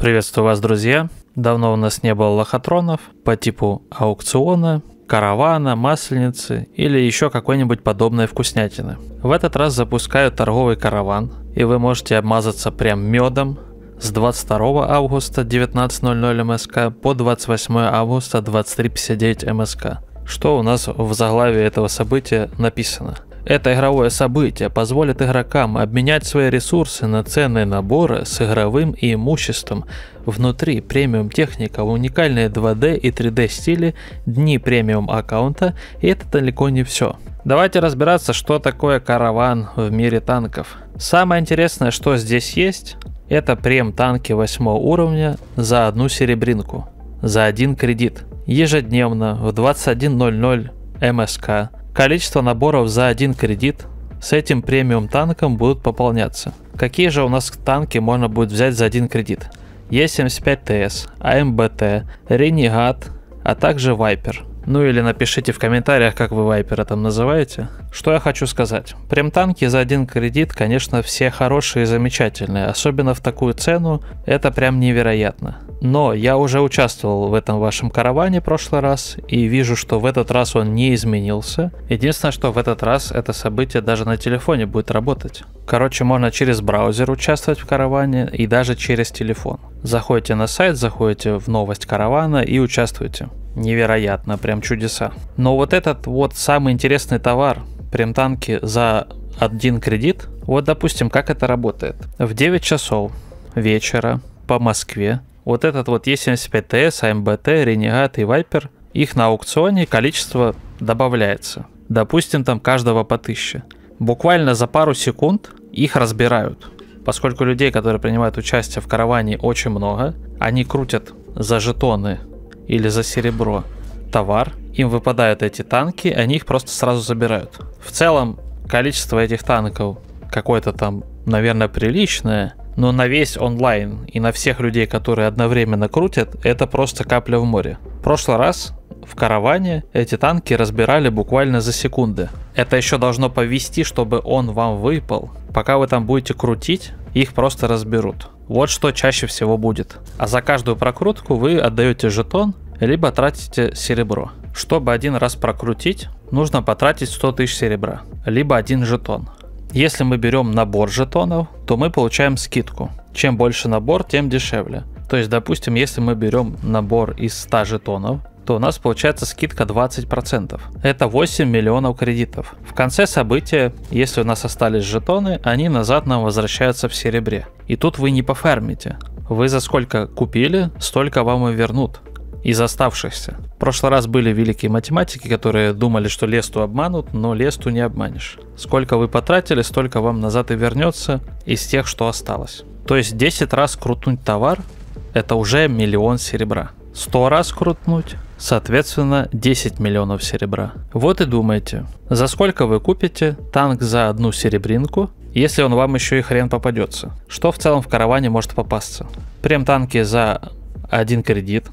Приветствую вас, друзья! Давно у нас не было лохотронов по типу аукциона, каравана, масленицы или еще какой-нибудь подобной вкуснятины. В этот раз запускаю торговый караван, и вы можете обмазаться прям медом с 22 августа 19.00 МСК по 28 августа 23.59 МСК. Что у нас в заглаве этого события написано – это игровое событие позволит игрокам обменять свои ресурсы на ценные наборы с игровым и имуществом. Внутри премиум техника, уникальные 2D и 3D стили, дни премиум аккаунта, и это далеко не все. Давайте разбираться, что такое караван в мире танков. Самое интересное, что здесь есть, это прем-танки 8 уровня за одну серебринку, за один кредит. Ежедневно в 21.00 МСК Количество наборов за один кредит. С этим премиум танком будут пополняться. Какие же у нас танки можно будет взять за один кредит? Е75ТС, АМБТ, Ренегат, а также Вайпер. Ну или напишите в комментариях, как вы вайпера там называете. Что я хочу сказать. Прям танки за один кредит, конечно, все хорошие и замечательные. Особенно в такую цену, это прям невероятно. Но я уже участвовал в этом вашем караване в прошлый раз и вижу, что в этот раз он не изменился. Единственное, что в этот раз это событие даже на телефоне будет работать. Короче, можно через браузер участвовать в караване и даже через телефон. Заходите на сайт, заходите в новость каравана и участвуйте невероятно, прям чудеса. Но вот этот вот самый интересный товар, прям танки за один кредит, вот допустим, как это работает. В 9 часов вечера по Москве вот этот вот Е75 ТС, АМБТ, Ренегат и Вайпер, их на аукционе количество добавляется. Допустим, там каждого по 1000. Буквально за пару секунд их разбирают. Поскольку людей, которые принимают участие в караване, очень много, они крутят за жетоны или за серебро товар, им выпадают эти танки, они их просто сразу забирают. В целом, количество этих танков какое-то там, наверное, приличное, но на весь онлайн и на всех людей, которые одновременно крутят, это просто капля в море. В прошлый раз в караване эти танки разбирали буквально за секунды. Это еще должно повести, чтобы он вам выпал. Пока вы там будете крутить, их просто разберут. Вот что чаще всего будет. А за каждую прокрутку вы отдаете жетон, либо тратите серебро. Чтобы один раз прокрутить, нужно потратить 100 тысяч серебра, либо один жетон. Если мы берем набор жетонов, то мы получаем скидку. Чем больше набор, тем дешевле. То есть, допустим, если мы берем набор из 100 жетонов, то у нас получается скидка 20%. Это 8 миллионов кредитов. В конце события, если у нас остались жетоны, они назад нам возвращаются в серебре. И тут вы не пофармите. Вы за сколько купили, столько вам и вернут из оставшихся. В прошлый раз были великие математики, которые думали, что Лесту обманут, но Лесту не обманешь. Сколько вы потратили, столько вам назад и вернется из тех, что осталось. То есть 10 раз крутнуть товар – это уже миллион серебра. 100 раз крутнуть соответственно 10 миллионов серебра. Вот и думаете, за сколько вы купите танк за одну серебринку, если он вам еще и хрен попадется. Что в целом в караване может попасться? Прем танки за один кредит,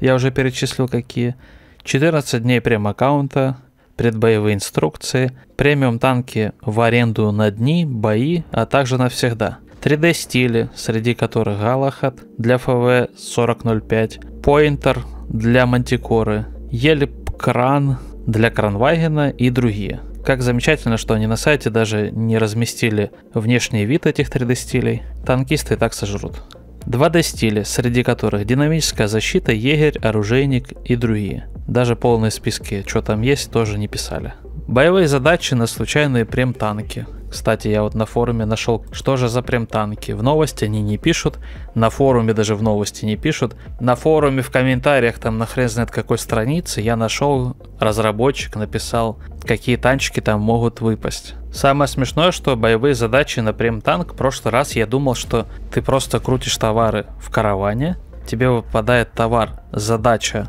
я уже перечислил какие, 14 дней прем аккаунта, предбоевые инструкции, премиум танки в аренду на дни, бои, а также навсегда. 3D стили, среди которых Галахат для ФВ 4005, Pointer для Мантикоры, Ельп Кран для Кранвагена и другие. Как замечательно, что они на сайте даже не разместили внешний вид этих 3D стилей. Танкисты и так сожрут. 2D стили, среди которых динамическая защита, егерь, оружейник и другие. Даже полные списки, что там есть, тоже не писали. Боевые задачи на случайные прем-танки. Кстати, я вот на форуме нашел, что же за прям танки. В новости они не пишут, на форуме даже в новости не пишут. На форуме в комментариях, там нахрен знает какой страницы, я нашел, разработчик написал, какие танчики там могут выпасть. Самое смешное, что боевые задачи на прем-танк, в прошлый раз я думал, что ты просто крутишь товары в караване, тебе выпадает товар, задача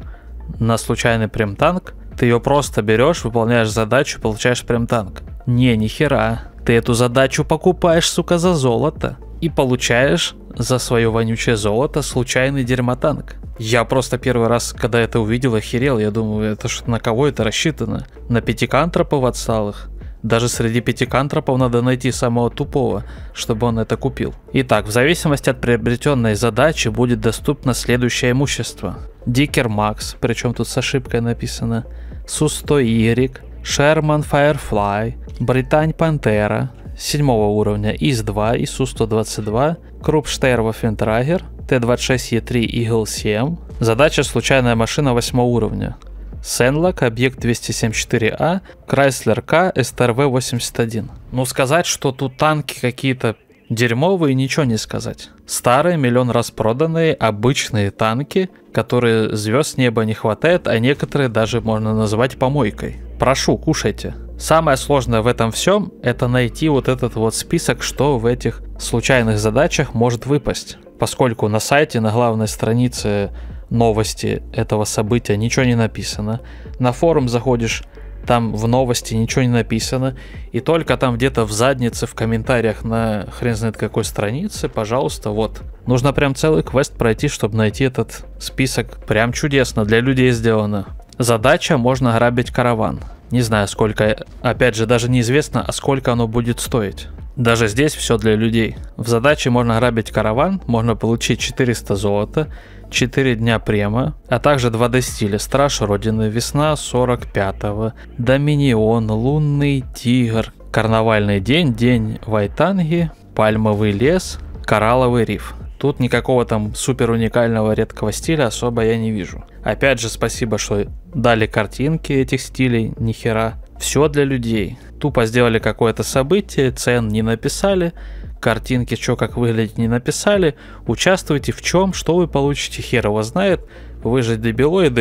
на случайный прем-танк, ты ее просто берешь, выполняешь задачу, получаешь прем-танк. Не, ни хера. Ты эту задачу покупаешь, сука, за золото. И получаешь за свое вонючее золото случайный дерьмотанк. Я просто первый раз, когда это увидел, охерел. Я думаю, это что на кого это рассчитано? На пятикантропов отсталых? Даже среди пяти надо найти самого тупого, чтобы он это купил. Итак, в зависимости от приобретенной задачи будет доступно следующее имущество. Дикер Макс, причем тут с ошибкой написано. Сустой Ирик, Шерман Firefly, Британь Пантера, 7 уровня ИС-2, ИСУ-122, Крупштейр Финтрагер Т-26Е3 Игл-7, задача «Случайная машина 8 уровня», Сенлок, объект 274А, Крайслер К, СТРВ-81. Ну сказать, что тут танки какие-то дерьмовые, ничего не сказать. Старые, миллион раз проданные, обычные танки, которые звезд неба не хватает, а некоторые даже можно назвать помойкой прошу, кушайте. Самое сложное в этом всем – это найти вот этот вот список, что в этих случайных задачах может выпасть. Поскольку на сайте, на главной странице новости этого события ничего не написано. На форум заходишь, там в новости ничего не написано. И только там где-то в заднице, в комментариях на хрен знает какой странице, пожалуйста, вот. Нужно прям целый квест пройти, чтобы найти этот список. Прям чудесно, для людей сделано. Задача «Можно грабить караван». Не знаю сколько, опять же даже неизвестно, а сколько оно будет стоить. Даже здесь все для людей. В задаче можно грабить караван, можно получить 400 золота, 4 дня према, а также 2D стиля Страж Родины, Весна 45-го, Доминион, Лунный Тигр, Карнавальный день, День Вайтанги, Пальмовый лес, Коралловый риф. Тут никакого там супер уникального редкого стиля особо я не вижу. Опять же, спасибо, что дали картинки этих стилей, нихера. Все для людей. Тупо сделали какое-то событие, цен не написали, картинки, что как выглядит, не написали. Участвуйте в чем, что вы получите, хер его знает. Вы же да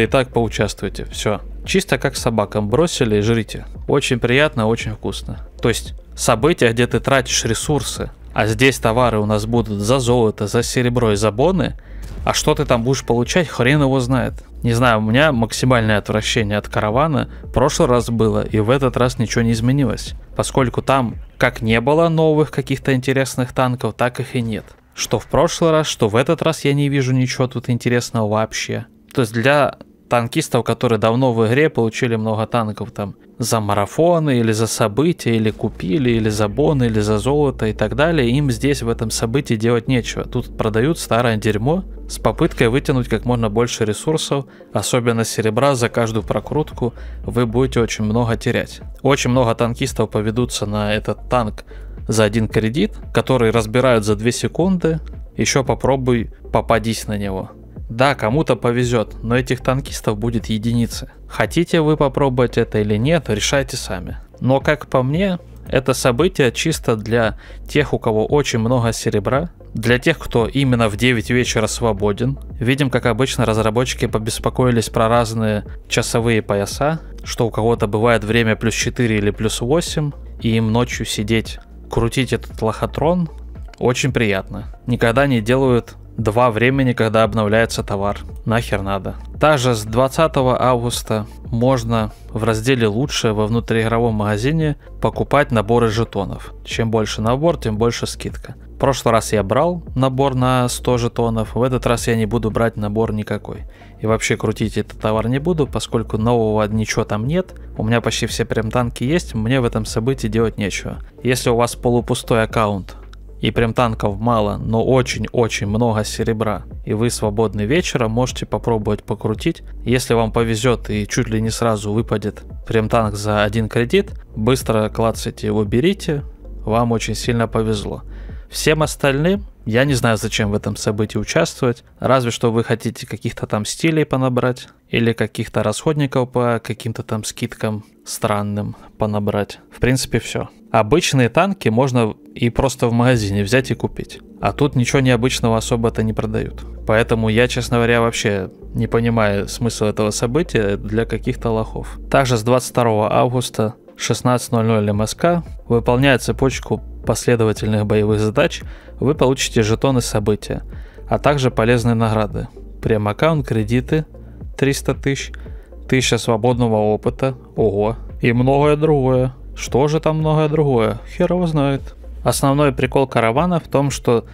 и так поучаствуйте. Все. Чисто как собакам бросили и жрите. Очень приятно, очень вкусно. То есть события, где ты тратишь ресурсы, а здесь товары у нас будут за золото, за серебро и за боны, а что ты там будешь получать, хрен его знает. Не знаю, у меня максимальное отвращение от каравана прошлый раз было, и в этот раз ничего не изменилось, поскольку там как не было новых каких-то интересных танков, так их и нет. Что в прошлый раз, что в этот раз я не вижу ничего тут интересного вообще. То есть для танкистов, которые давно в игре получили много танков там за марафоны или за события, или купили, или за боны, или за золото и так далее. Им здесь в этом событии делать нечего. Тут продают старое дерьмо с попыткой вытянуть как можно больше ресурсов, особенно серебра за каждую прокрутку, вы будете очень много терять. Очень много танкистов поведутся на этот танк за один кредит, который разбирают за 2 секунды, еще попробуй попадись на него. Да, кому-то повезет, но этих танкистов будет единицы. Хотите вы попробовать это или нет, решайте сами. Но как по мне, это событие чисто для тех, у кого очень много серебра, для тех, кто именно в 9 вечера свободен. Видим, как обычно разработчики побеспокоились про разные часовые пояса, что у кого-то бывает время плюс 4 или плюс 8, и им ночью сидеть, крутить этот лохотрон, очень приятно. Никогда не делают два времени, когда обновляется товар. Нахер надо. Также с 20 августа можно в разделе «Лучше» во внутриигровом магазине покупать наборы жетонов. Чем больше набор, тем больше скидка. В прошлый раз я брал набор на 100 жетонов, в этот раз я не буду брать набор никакой. И вообще крутить этот товар не буду, поскольку нового ничего там нет. У меня почти все прям танки есть, мне в этом событии делать нечего. Если у вас полупустой аккаунт и прям танков мало, но очень-очень много серебра. И вы свободны вечером, можете попробовать покрутить. Если вам повезет и чуть ли не сразу выпадет прям танк за один кредит, быстро клацайте его берите, вам очень сильно повезло. Всем остальным я не знаю, зачем в этом событии участвовать, разве что вы хотите каких-то там стилей понабрать или каких-то расходников по каким-то там скидкам странным понабрать. В принципе, все. Обычные танки можно и просто в магазине взять и купить. А тут ничего необычного особо-то не продают. Поэтому я, честно говоря, вообще не понимаю смысл этого события для каких-то лохов. Также с 22 августа 16.00 МСК выполняет цепочку последовательных боевых задач вы получите жетоны события, а также полезные награды. прям аккаунт кредиты 300 тысяч, 1000 свободного опыта, ого, и многое другое. Что же там многое другое? Хер его знает. Основной прикол каравана в том, что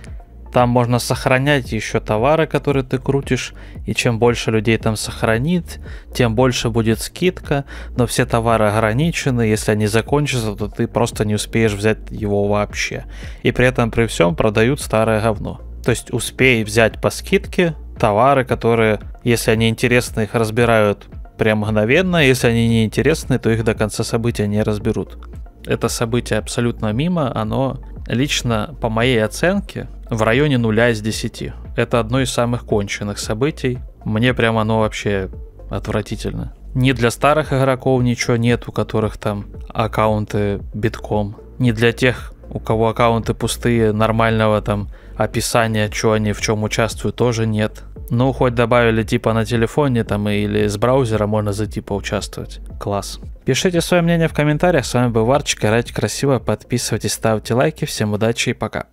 там можно сохранять еще товары, которые ты крутишь, и чем больше людей там сохранит, тем больше будет скидка, но все товары ограничены, если они закончатся, то ты просто не успеешь взять его вообще. И при этом при всем продают старое говно. То есть успей взять по скидке товары, которые, если они интересны, их разбирают прям мгновенно, а если они не интересны, то их до конца события не разберут. Это событие абсолютно мимо, оно лично по моей оценке в районе нуля из десяти. Это одно из самых конченых событий. Мне прям оно вообще отвратительно. Не для старых игроков ничего нет, у которых там аккаунты битком. Не для тех, у кого аккаунты пустые, нормального там описания, что они в чем участвуют, тоже нет. Ну, хоть добавили типа на телефоне там или с браузера можно зайти типа поучаствовать. Класс. Пишите свое мнение в комментариях. С вами был Варчик. Играйте красиво, подписывайтесь, ставьте лайки. Всем удачи и пока.